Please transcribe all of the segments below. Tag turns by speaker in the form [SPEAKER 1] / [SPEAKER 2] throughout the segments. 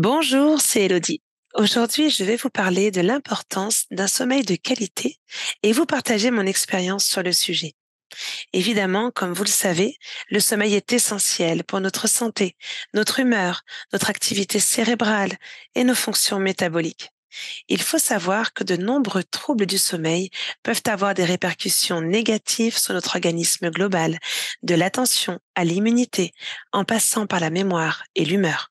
[SPEAKER 1] Bonjour, c'est Elodie. Aujourd'hui, je vais vous parler de l'importance d'un sommeil de qualité et vous partager mon expérience sur le sujet. Évidemment, comme vous le savez, le sommeil est essentiel pour notre santé, notre humeur, notre activité cérébrale et nos fonctions métaboliques. Il faut savoir que de nombreux troubles du sommeil peuvent avoir des répercussions négatives sur notre organisme global, de l'attention à l'immunité, en passant par la mémoire et l'humeur.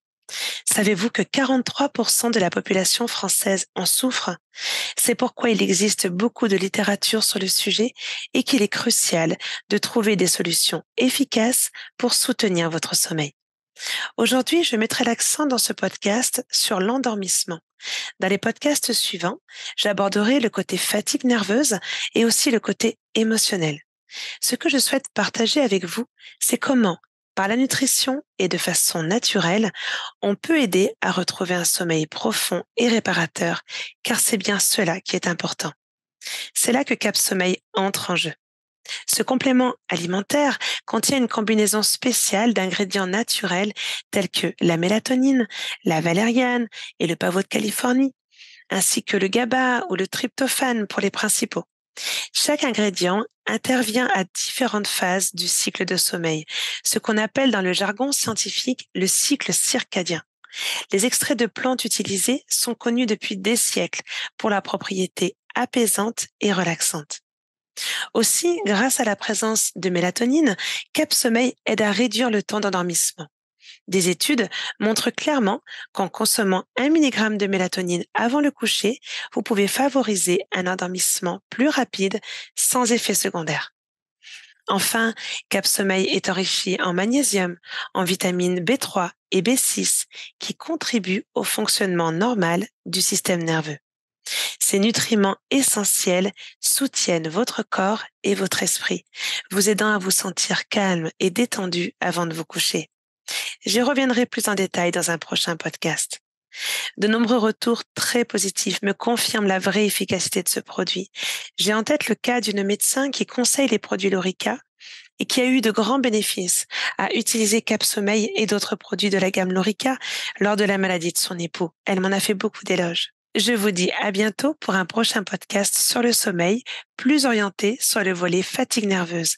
[SPEAKER 1] Savez-vous que 43% de la population française en souffre C'est pourquoi il existe beaucoup de littérature sur le sujet et qu'il est crucial de trouver des solutions efficaces pour soutenir votre sommeil. Aujourd'hui, je mettrai l'accent dans ce podcast sur l'endormissement. Dans les podcasts suivants, j'aborderai le côté fatigue nerveuse et aussi le côté émotionnel. Ce que je souhaite partager avec vous, c'est comment par la nutrition et de façon naturelle, on peut aider à retrouver un sommeil profond et réparateur, car c'est bien cela qui est important. C'est là que Cap Sommeil entre en jeu. Ce complément alimentaire contient une combinaison spéciale d'ingrédients naturels tels que la mélatonine, la valériane et le pavot de Californie, ainsi que le GABA ou le tryptophane pour les principaux. Chaque ingrédient intervient à différentes phases du cycle de sommeil, ce qu'on appelle dans le jargon scientifique le cycle circadien. Les extraits de plantes utilisés sont connus depuis des siècles pour la propriété apaisante et relaxante. Aussi, grâce à la présence de mélatonine, Cap Sommeil aide à réduire le temps d'endormissement. Des études montrent clairement qu'en consommant un mg de mélatonine avant le coucher, vous pouvez favoriser un endormissement plus rapide sans effet secondaire. Enfin, Cap Sommeil est enrichi en magnésium, en vitamines B3 et B6 qui contribuent au fonctionnement normal du système nerveux. Ces nutriments essentiels soutiennent votre corps et votre esprit, vous aidant à vous sentir calme et détendu avant de vous coucher. J'y reviendrai plus en détail dans un prochain podcast. De nombreux retours très positifs me confirment la vraie efficacité de ce produit. J'ai en tête le cas d'une médecin qui conseille les produits Lorica et qui a eu de grands bénéfices à utiliser Cap Sommeil et d'autres produits de la gamme Lorica lors de la maladie de son époux. Elle m'en a fait beaucoup d'éloges. Je vous dis à bientôt pour un prochain podcast sur le sommeil, plus orienté sur le volet fatigue nerveuse.